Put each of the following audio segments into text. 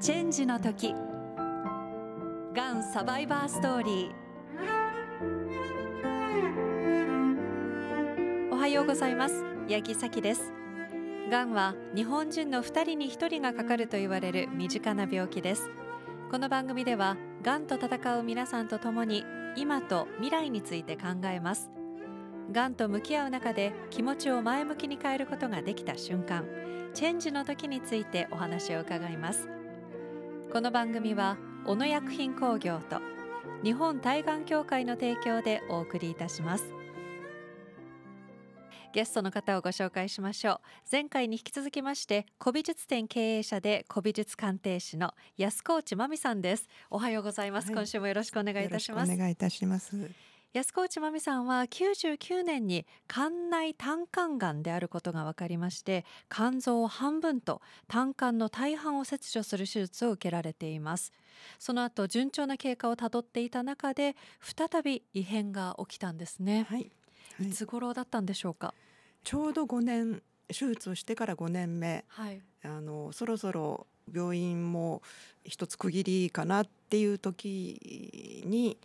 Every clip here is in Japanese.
チェンジの時がんサバイバーストーリーおはようございます八木咲ですがんは日本人の2人に1人がかかると言われる身近な病気ですこの番組ではがんと戦う皆さんと共に今と未来について考えますがんと向き合う中で気持ちを前向きに変えることができた瞬間チェンジの時についてお話を伺いますこの番組は小野薬品工業と日本対岸協会の提供でお送りいたしますゲストの方をご紹介しましょう前回に引き続きまして古美術展経営者で古美術鑑定士の安河内真美さんですおはようございます、はい、今週もよろしくお願いいたしますお願いいたします安河内まみさんは99年に肝内胆管癌であることが分かりまして肝臓を半分と胆管の大半を切除する手術を受けられていますその後順調な経過をたどっていた中で再び異変が起きたんですね、はい、はい、いつ頃だったんでしょうかちょうど5年手術をしてから5年目、はい、あのそろそろ病院も一つ区切りかなっていう時に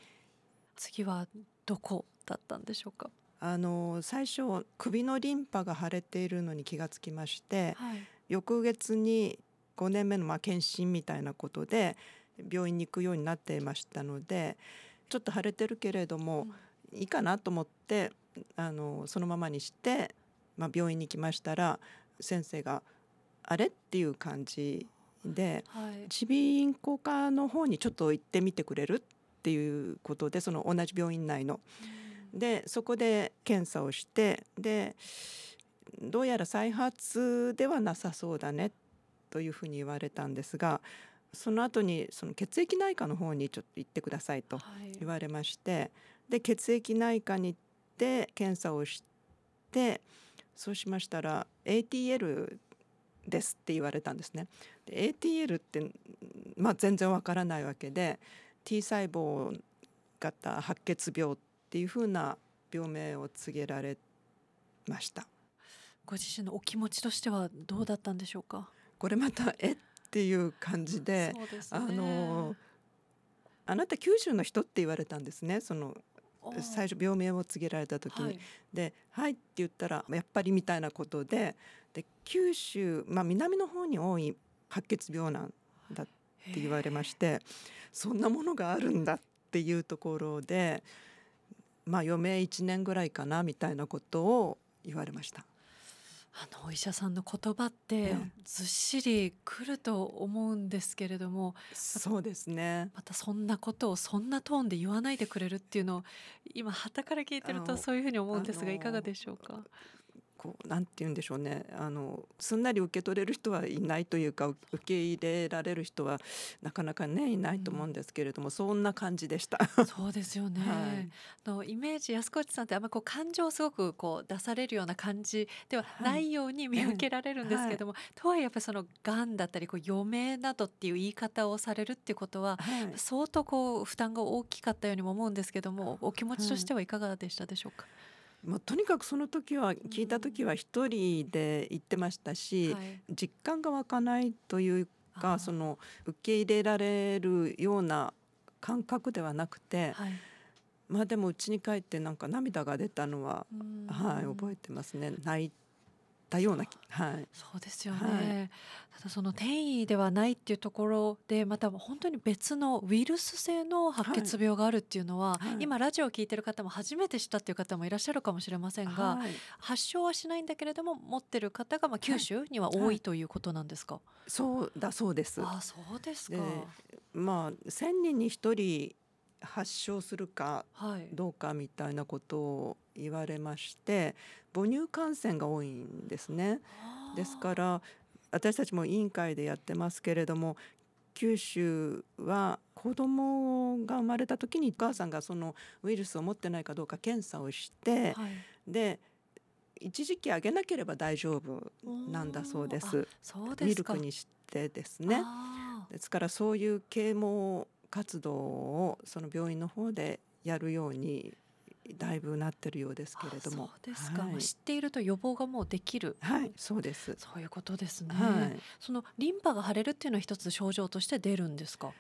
次はどこだったんでしょうかあの最初首のリンパが腫れているのに気がつきまして、はい、翌月に5年目のまあ検診みたいなことで病院に行くようになっていましたのでちょっと腫れてるけれども、うん、いいかなと思ってあのそのままにして、まあ、病院に来ましたら先生が「あれ?」っていう感じで耳鼻咽喉科の方にちょっと行ってみてくれるってっていうことでその同じ病院内の。でそこで検査をしてでどうやら再発ではなさそうだねというふうに言われたんですがその後にその血液内科の方にちょっと行ってくださいと言われまして、はい、で血液内科に行って検査をしてそうしましたら ATL ですって言われたんですね。ATL って、まあ、全然わからないわけで T 細胞型白血病っていうふうな病名を告げられましたご自身のお気持ちとしてはどうだったんでしょうかこれまたえっていう感じで、ね、あのあなた九州の人って言われたんですねその最初病名を告げられた時に、はい、で「はい」って言ったら「やっぱり」みたいなことでで九州、まあ、南の方に多い白血病なんだっって言われましてそんなものがあるんだっていうところでまあ余命1年ぐらいかなみたいなことを言われました。あのお医者さんの言葉ってずっしりくると思うんですけれども、そうですねまたそんなことをそんなトーンで言わないでくれるっていうのを今はたから聞いてるとそういうふうに思うんですがいかがでしょうかこうなんて言うんでしょうねあのすんなり受け取れる人はいないというか受け入れられる人はなかなかねいないと思うんですけれども、うん、そんな感じでした。そうですよね、はい、のイメージ安越さんってあんまこう感情をすごくこう出されるような感じではないように見受けられるんですけども、はい、とはいえやっぱりそのがんだったりこう余命などっていう言い方をされるっていうことは、はい、相当こう負担が大きかったようにも思うんですけどもお気持ちとしてはいかがでしたでしょうか、まとにかくその時は聞いた時は一人で行ってましたし、うんはい、実感が湧かないというかその受け入れられるような感覚ではなくて、はい、まあでも家に帰ってなんか涙が出たのは、はい、覚えてますね泣いたような、はい、そうですよね、はい、ただその転移ではないっていうところでまた本当に別のウイルス性の白血病があるっていうのは、はい、今ラジオを聞いてる方も初めて知ったっていう方もいらっしゃるかもしれませんが、発症はしないんだけれども持ってる方がまあ九州には多いということなんですか、そうだそうですあそうですかまあ1人に1人発症するかどうかみたいなことを言われまして、母乳感染が多いんですね。ですから私たちも委員会でやってますけれども九州は子供が生まれた時にお母さんがそのウイルスを持ってないかどうか検査をして、はい、で一時期あげなければ大丈夫なんだそうです。ミルクにしてですね。ですからそういう啓蒙活動をその病院の方でやるようにだいぶなってるようですけれども。そうですか、はい、知っていると予防がもうできる。はい、そうです。そういうことですね。はい、そのリンパが腫れるっていうのは一つ症状として出るんですか。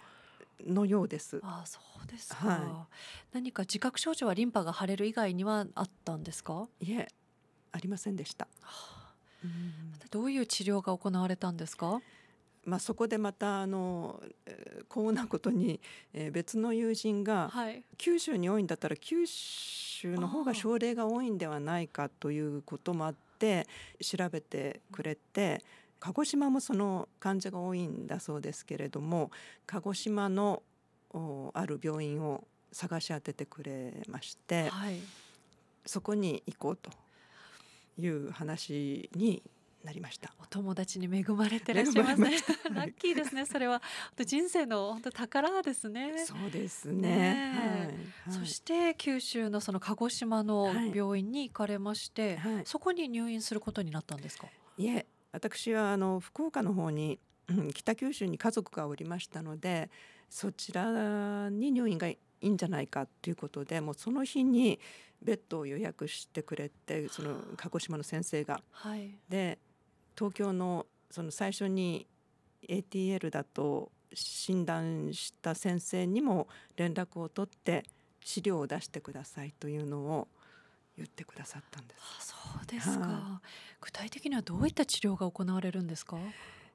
のようです。あそうですか、はい、何か自覚症状はリンパが腫れる以外にはあったんですか。いえ、ありませんでした。はあ、うん、どういう治療が行われたんですか。まあ、そこでまたあの幸運なことに、え別の友人が、九州に多いんだったら九州の方が症例が多いんではないかということもあって調べてくれて。鹿児島もその患者が多いんだそうですけれども鹿児島のある病院を探し当ててくれまして、はい、そこに行こうという話になりましたお友達に恵まれてらっしゃいますねラッキーですねそれは人生の本当宝ですねそうですね、はい、そして九州のその鹿児島の病院に行かれまして、はい、そこに入院することになったんですかいえ私はあの福岡の方に北九州に家族がおりましたのでそちらに入院がいいんじゃないかということでもうその日にベッドを予約してくれてその鹿児島の先生が。はい、で東京のその最初に ATL だと診断した先生にも連絡を取って資料を出してくださいというのを言ってくださったんです。あそうですか、はい、具体的にはどういった治療が行われるんですか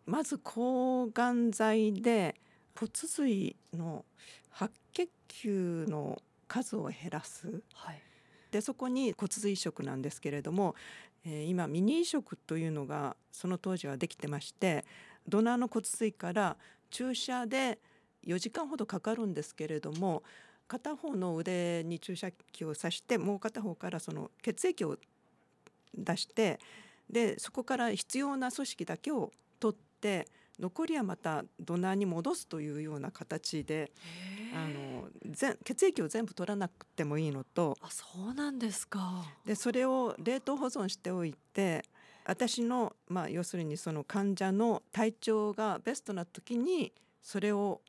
まず抗がん剤で骨髄の白血球の数を減らす、はい、でそこに骨髄移植なんですけれどもえー、今ミニ移植というのがその当時はできてましてドナーの骨髄から注射で4時間ほどかかるんですけれども片方の腕に注射器を刺してもう片方からその血液を出してでそこから必要な組織だけを取って残りはまたドナーに戻すというような形であの全血液を全部取らなくてもいいのとあそうなんですかでそれを冷凍保存しておいて私の、まあ、要するにその患者の体調がベストな時にそれを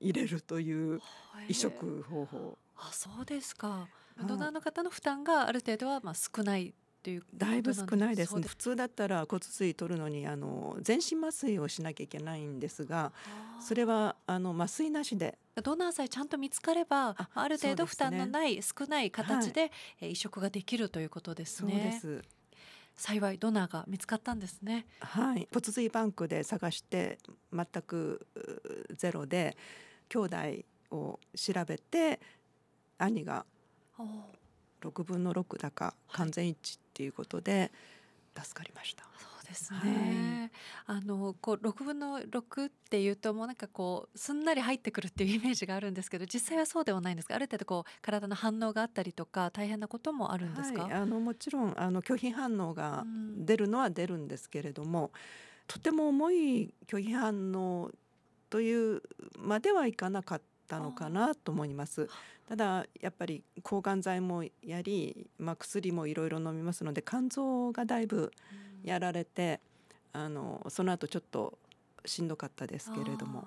入れるという移植方法。あそうですかドナーの方の負担がある程度はまあ少ないというだいぶ少ないですね普通だったら骨髄取るのにあの全身麻酔をしなきゃいけないんですがそれはあの麻酔なしでドナーさえちゃんと見つかればある程度負担のない、ね、少ない形で、はい、移植ができるということですね。そうです幸いドナーが見つかったんですね。はい、骨髄バンクで探して全くゼロで兄弟を調べて兄が6分の6だか完全一致っていうことで助かりました。はいですね、はい、あのこう6分の6っていうともうなんかこうすんなり入ってくるっていうイメージがあるんですけど実際はそうではないんですがある程度こう体の反応があったりとか大変なこともあるんですか、はい、あのもちろんあの拒否反応が出るのは出るんですけれども、うん、とても重い拒否反応というまではいかなかったのかなと思います。ただやっぱり抗がん剤もやり、まあ、薬もいろいろ飲みますので肝臓がだいぶ、うんやられて、あのその後ちょっとしんどかったですけれども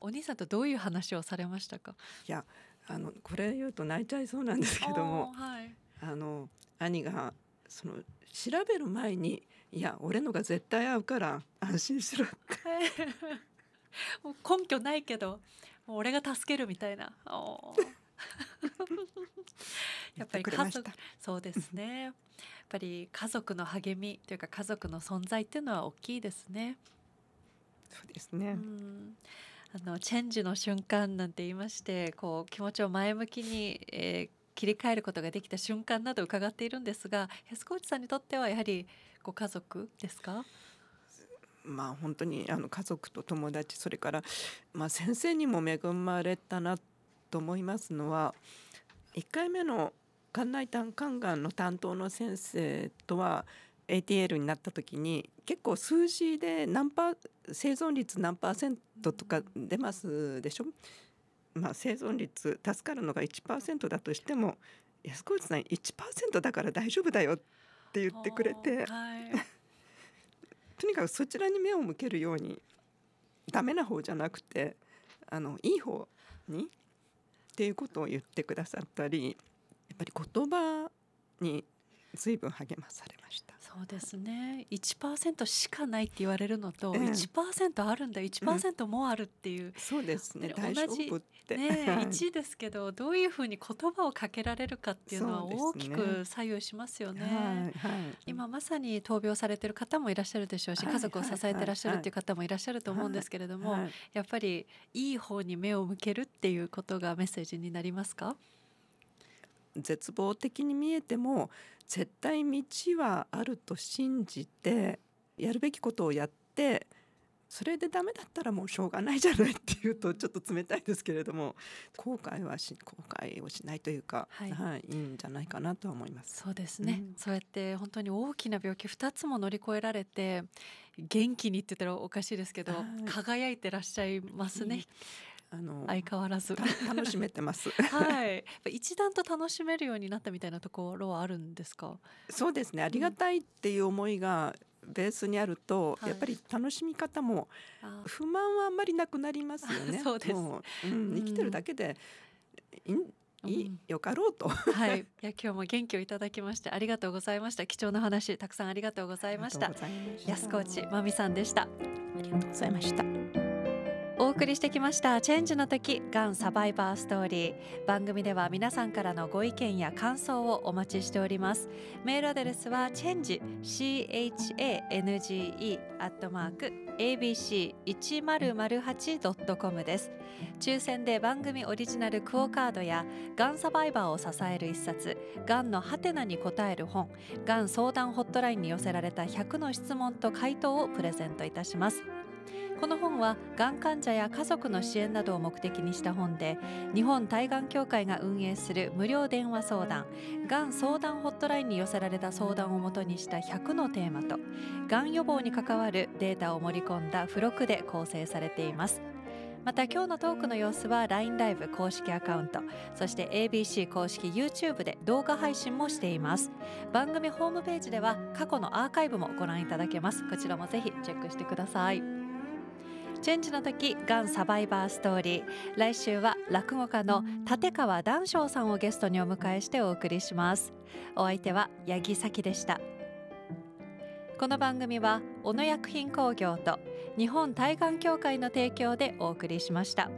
お兄さんとどういう話をされましたかいやあのこれ言うと泣いちゃいそうなんですけども、はい、あの兄がその調べる前に「いや俺のが絶対合うから安心しろ」って もう根拠ないけどもう俺が助けるみたいな。やっぱり家族そうですねやっぱり家族の励みというか家族の存在っていうのは大きいですね。そうですね、あのチェンジの瞬間なんて言いましてこう気持ちを前向きに、えー、切り替えることができた瞬間など伺っているんですが安河内さんにとってはやはりご家族ですかまあ本当にあの家族と友達それから、まあ、先生にも恵まれたなと思いますのは1回目の肝内胆管がんの担当の先生とは ATL になった時に結構数字で何パ生存率何パーセントとか出ますでしょ、まあ、生存率助かるのが1%だとしても安河内さん1%だから大丈夫だよって言ってくれて、はい、とにかくそちらに目を向けるようにダメな方じゃなくてあのいい方にっていうことを言ってくださったりやっぱり言葉に随分励まされました。そうですね1%しかないって言われるのと、うん、1%あるんだ1%もあるっていう、うん、そうですね同じね1位ですけどどういうふうに言葉をかけられるかっていうのは大きく左右しますよね、ねはいはい、今まさに闘病されてる方もいらっしゃるでしょうし家族を支えてらっしゃるっていう方もいらっしゃると思うんですけれども、やっぱりいい方に目を向けるっていうことがメッセージになりますか絶望的に見えても絶対道はあると信じてやるべきことをやってそれでダメだったらもうしょうがないじゃないっていうとちょっと冷たいですけれども後悔はし後悔をしないというか、はい、はい、いいんじゃないかなと思いますそうですね、うん、そうやって本当に大きな病気2つも乗り越えられて元気にって言ったらおかしいですけど、輝いてらっしゃいますね。あの相変わらず楽しめてます。はい、一段と楽しめるようになったみたいなところはあるんですか。そうですね。ありがたいっていう思いがベースにあると、うん、やっぱり楽しみ方も不満はあんまりなくなりますよね。そうです。う、うん、生きてるだけで、うん、いい、よかろうと、うん、はい いや今日も元気をいただきましてありがとうございました貴重な話たくさんありがとうございました安河内真美さんでしたありがとうございましたお送りしてきました「チェンジの時がんサバイバーストーリー」番組では皆さんからのご意見や感想をお待ちしておりますメールアドレスはチェンジ change アットマーク abc1008.com です抽選で番組オリジナルクオカードやがんサバイバーを支える一冊がんのハテナに答える本がん相談ホットラインに寄せられた100の質問と回答をプレゼントいたしますこの本はがん患者や家族の支援などを目的にした本で日本対がん協会が運営する無料電話相談がん相談ホットラインに寄せられた相談をもとにした100のテーマとがん予防に関わるデータを盛り込んだ付録で構成されています。また今日のトークの様子は LINE ライブ公式アカウントそして ABC 公式 YouTube で動画配信もしています番組ホームページでは過去のアーカイブもご覧いただけますこちらもぜひチェックしてくださいチェンジの時がんサバイバーストーリー来週は落語家の立川談笑さんをゲストにお迎えしてお送りしますお相手は八木咲でしたこの番組は小野薬品工業と日本対岸協会の提供でお送りしました。